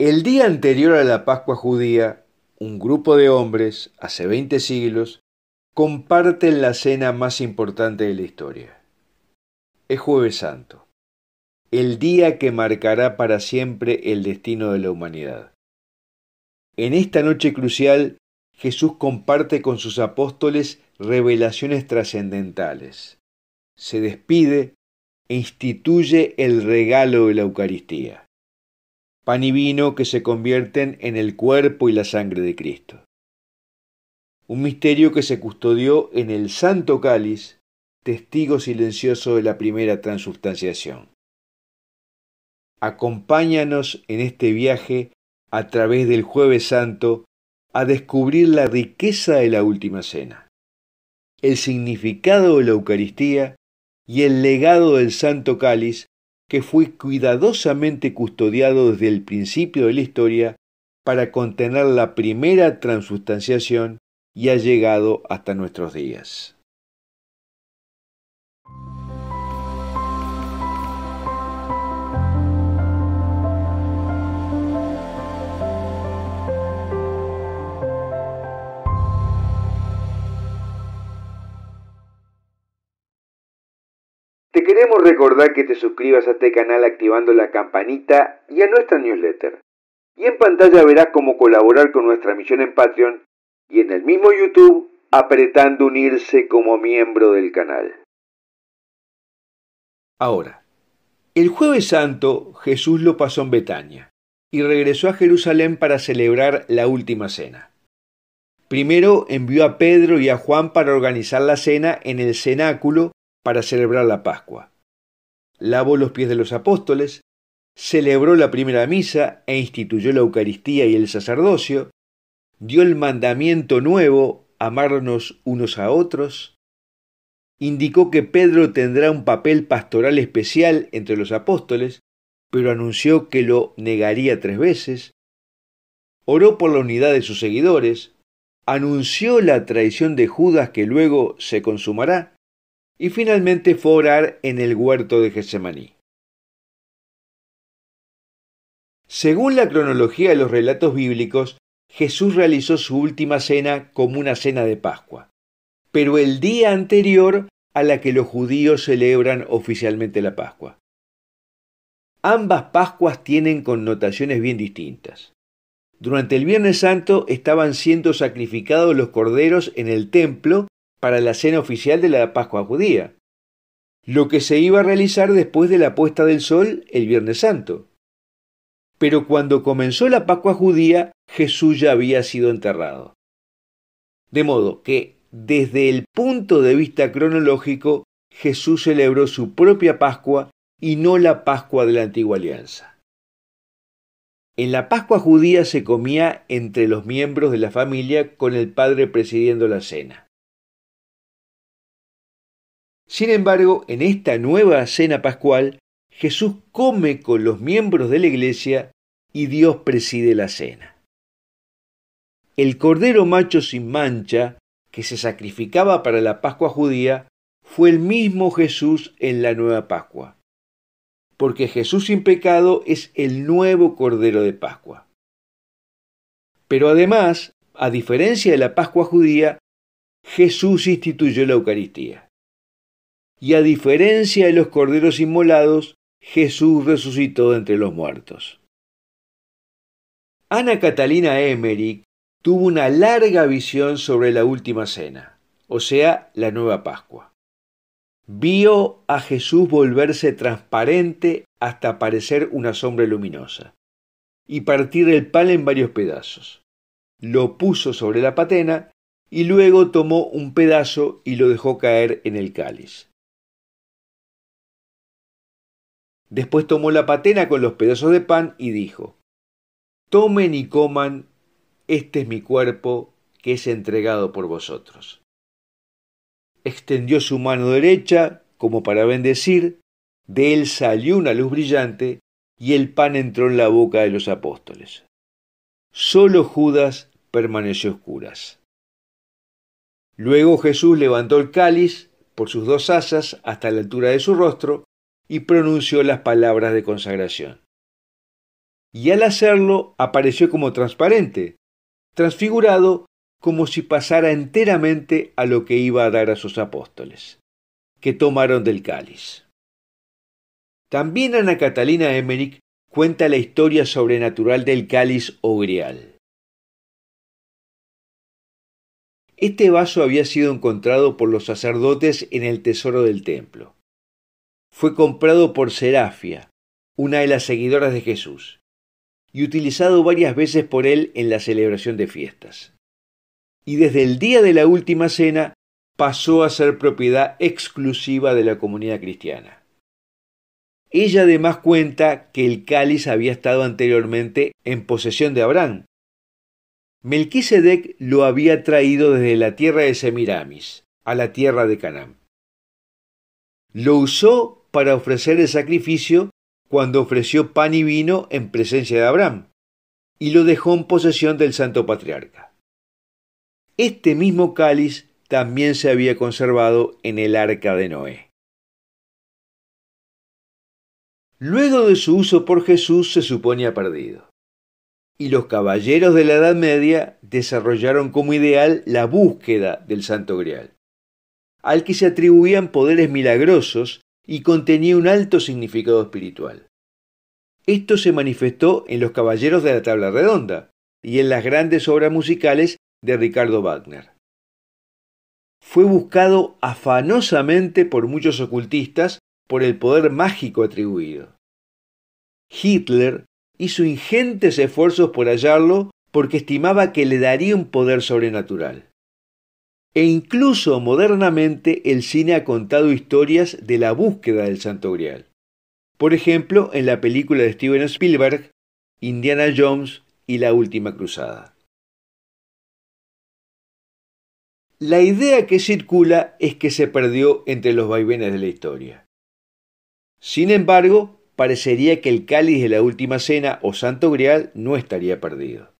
El día anterior a la Pascua judía, un grupo de hombres, hace 20 siglos, comparten la cena más importante de la historia. Es jueves santo, el día que marcará para siempre el destino de la humanidad. En esta noche crucial, Jesús comparte con sus apóstoles revelaciones trascendentales. Se despide e instituye el regalo de la Eucaristía pan y vino que se convierten en el cuerpo y la sangre de Cristo. Un misterio que se custodió en el Santo Cáliz, testigo silencioso de la primera transubstanciación. Acompáñanos en este viaje a través del jueves santo a descubrir la riqueza de la última cena, el significado de la Eucaristía y el legado del Santo Cáliz que fue cuidadosamente custodiado desde el principio de la historia para contener la primera transustanciación y ha llegado hasta nuestros días. queremos recordar que te suscribas a este canal activando la campanita y a nuestra newsletter. Y en pantalla verás cómo colaborar con nuestra misión en Patreon y en el mismo YouTube apretando unirse como miembro del canal. Ahora, el jueves santo Jesús lo pasó en Betania y regresó a Jerusalén para celebrar la última cena. Primero envió a Pedro y a Juan para organizar la cena en el cenáculo para celebrar la Pascua. Lavó los pies de los apóstoles, celebró la primera misa e instituyó la Eucaristía y el sacerdocio, dio el mandamiento nuevo, amarnos unos a otros, indicó que Pedro tendrá un papel pastoral especial entre los apóstoles, pero anunció que lo negaría tres veces, oró por la unidad de sus seguidores, anunció la traición de Judas que luego se consumará, y finalmente fue orar en el huerto de Getsemaní. Según la cronología de los relatos bíblicos, Jesús realizó su última cena como una cena de Pascua, pero el día anterior a la que los judíos celebran oficialmente la Pascua. Ambas Pascuas tienen connotaciones bien distintas. Durante el Viernes Santo estaban siendo sacrificados los corderos en el templo para la cena oficial de la Pascua judía, lo que se iba a realizar después de la puesta del sol el Viernes Santo. Pero cuando comenzó la Pascua judía, Jesús ya había sido enterrado. De modo que, desde el punto de vista cronológico, Jesús celebró su propia Pascua y no la Pascua de la antigua alianza. En la Pascua judía se comía entre los miembros de la familia con el padre presidiendo la cena. Sin embargo, en esta nueva cena pascual, Jesús come con los miembros de la iglesia y Dios preside la cena. El cordero macho sin mancha, que se sacrificaba para la Pascua judía, fue el mismo Jesús en la nueva Pascua, porque Jesús sin pecado es el nuevo cordero de Pascua. Pero además, a diferencia de la Pascua judía, Jesús instituyó la Eucaristía y a diferencia de los corderos inmolados, Jesús resucitó de entre los muertos. Ana Catalina Emmerich tuvo una larga visión sobre la última cena, o sea, la nueva Pascua. Vio a Jesús volverse transparente hasta parecer una sombra luminosa, y partir el pan en varios pedazos. Lo puso sobre la patena y luego tomó un pedazo y lo dejó caer en el cáliz. Después tomó la patena con los pedazos de pan y dijo, Tomen y coman, este es mi cuerpo que es entregado por vosotros. Extendió su mano derecha como para bendecir, de él salió una luz brillante y el pan entró en la boca de los apóstoles. Solo Judas permaneció oscuras. Luego Jesús levantó el cáliz por sus dos asas hasta la altura de su rostro, y pronunció las palabras de consagración. Y al hacerlo apareció como transparente, transfigurado como si pasara enteramente a lo que iba a dar a sus apóstoles, que tomaron del cáliz. También Ana Catalina Emmerich cuenta la historia sobrenatural del cáliz o grial. Este vaso había sido encontrado por los sacerdotes en el tesoro del templo fue comprado por Serafia, una de las seguidoras de Jesús, y utilizado varias veces por él en la celebración de fiestas. Y desde el día de la última cena pasó a ser propiedad exclusiva de la comunidad cristiana. Ella además cuenta que el cáliz había estado anteriormente en posesión de Abraham. Melquisedec lo había traído desde la tierra de Semiramis a la tierra de Canaán. Lo usó para ofrecer el sacrificio cuando ofreció pan y vino en presencia de Abraham, y lo dejó en posesión del santo patriarca. Este mismo cáliz también se había conservado en el arca de Noé. Luego de su uso por Jesús se suponía perdido, y los caballeros de la Edad Media desarrollaron como ideal la búsqueda del Santo Grial, al que se atribuían poderes milagrosos y contenía un alto significado espiritual. Esto se manifestó en Los Caballeros de la Tabla Redonda y en las grandes obras musicales de Ricardo Wagner. Fue buscado afanosamente por muchos ocultistas por el poder mágico atribuido. Hitler hizo ingentes esfuerzos por hallarlo porque estimaba que le daría un poder sobrenatural. E incluso modernamente el cine ha contado historias de la búsqueda del Santo Grial. Por ejemplo, en la película de Steven Spielberg, Indiana Jones y la Última Cruzada. La idea que circula es que se perdió entre los vaivenes de la historia. Sin embargo, parecería que el cáliz de la Última Cena o Santo Grial no estaría perdido.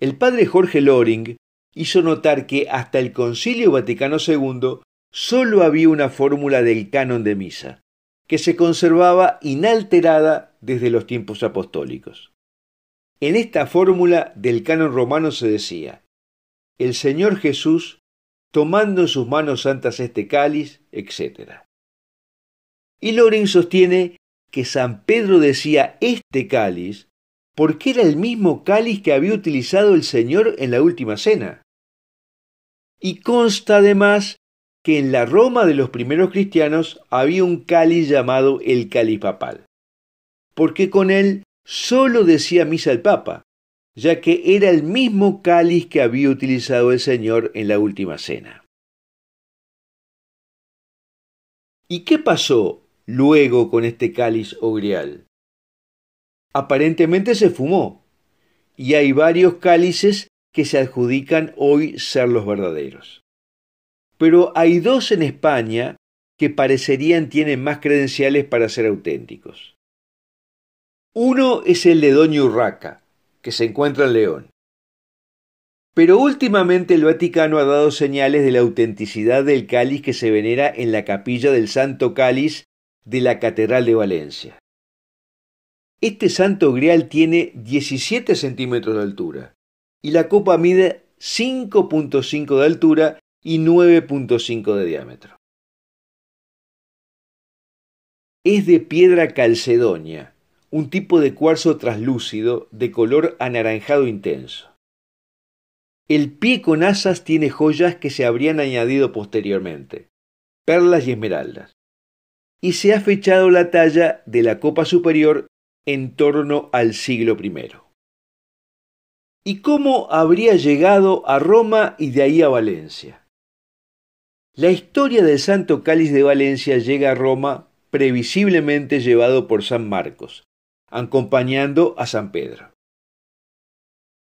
El padre Jorge Loring hizo notar que hasta el Concilio Vaticano II sólo había una fórmula del canon de misa, que se conservaba inalterada desde los tiempos apostólicos. En esta fórmula del canon romano se decía, el Señor Jesús, tomando en sus manos santas este cáliz, etc. Y Loren sostiene que San Pedro decía este cáliz porque era el mismo cáliz que había utilizado el Señor en la última cena y consta además que en la Roma de los primeros cristianos había un cáliz llamado el cáliz papal, porque con él sólo decía misa el Papa, ya que era el mismo cáliz que había utilizado el Señor en la última cena. ¿Y qué pasó luego con este cáliz o Aparentemente se fumó, y hay varios cálices que se adjudican hoy ser los verdaderos. Pero hay dos en España que parecerían tienen más credenciales para ser auténticos. Uno es el de Doña Urraca, que se encuentra en León. Pero últimamente el Vaticano ha dado señales de la autenticidad del cáliz que se venera en la capilla del Santo Cáliz de la Catedral de Valencia. Este santo grial tiene 17 centímetros de altura y la copa mide 5.5 de altura y 9.5 de diámetro. Es de piedra calcedonia, un tipo de cuarzo traslúcido de color anaranjado intenso. El pie con asas tiene joyas que se habrían añadido posteriormente, perlas y esmeraldas, y se ha fechado la talla de la copa superior en torno al siglo primero y cómo habría llegado a Roma y de ahí a Valencia. La historia del Santo Cáliz de Valencia llega a Roma previsiblemente llevado por San Marcos, acompañando a San Pedro.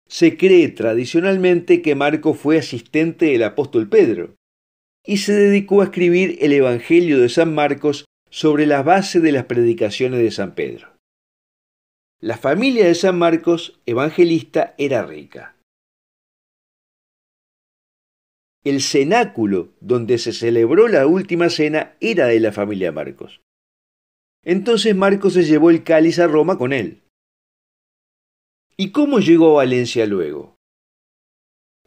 Se cree tradicionalmente que Marco fue asistente del apóstol Pedro y se dedicó a escribir el Evangelio de San Marcos sobre la base de las predicaciones de San Pedro. La familia de San Marcos Evangelista era rica. El cenáculo donde se celebró la última cena era de la familia Marcos. Entonces Marcos se llevó el cáliz a Roma con él. ¿Y cómo llegó a Valencia luego?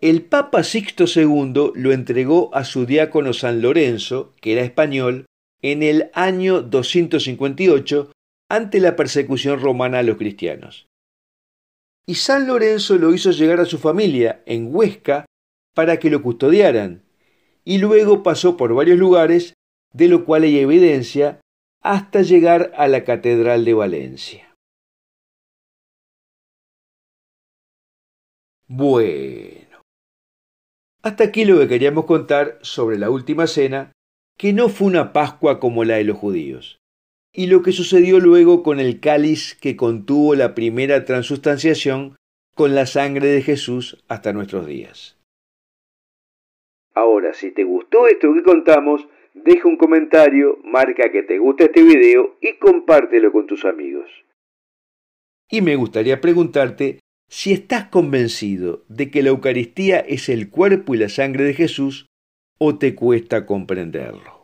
El Papa Sixto II lo entregó a su diácono San Lorenzo, que era español, en el año 258 ante la persecución romana a los cristianos. Y San Lorenzo lo hizo llegar a su familia en Huesca para que lo custodiaran, y luego pasó por varios lugares, de lo cual hay evidencia, hasta llegar a la Catedral de Valencia. Bueno, hasta aquí lo que queríamos contar sobre la Última Cena, que no fue una Pascua como la de los judíos y lo que sucedió luego con el cáliz que contuvo la primera transustanciación con la sangre de Jesús hasta nuestros días. Ahora, si te gustó esto que contamos, deja un comentario, marca que te gusta este video y compártelo con tus amigos. Y me gustaría preguntarte si estás convencido de que la Eucaristía es el cuerpo y la sangre de Jesús o te cuesta comprenderlo.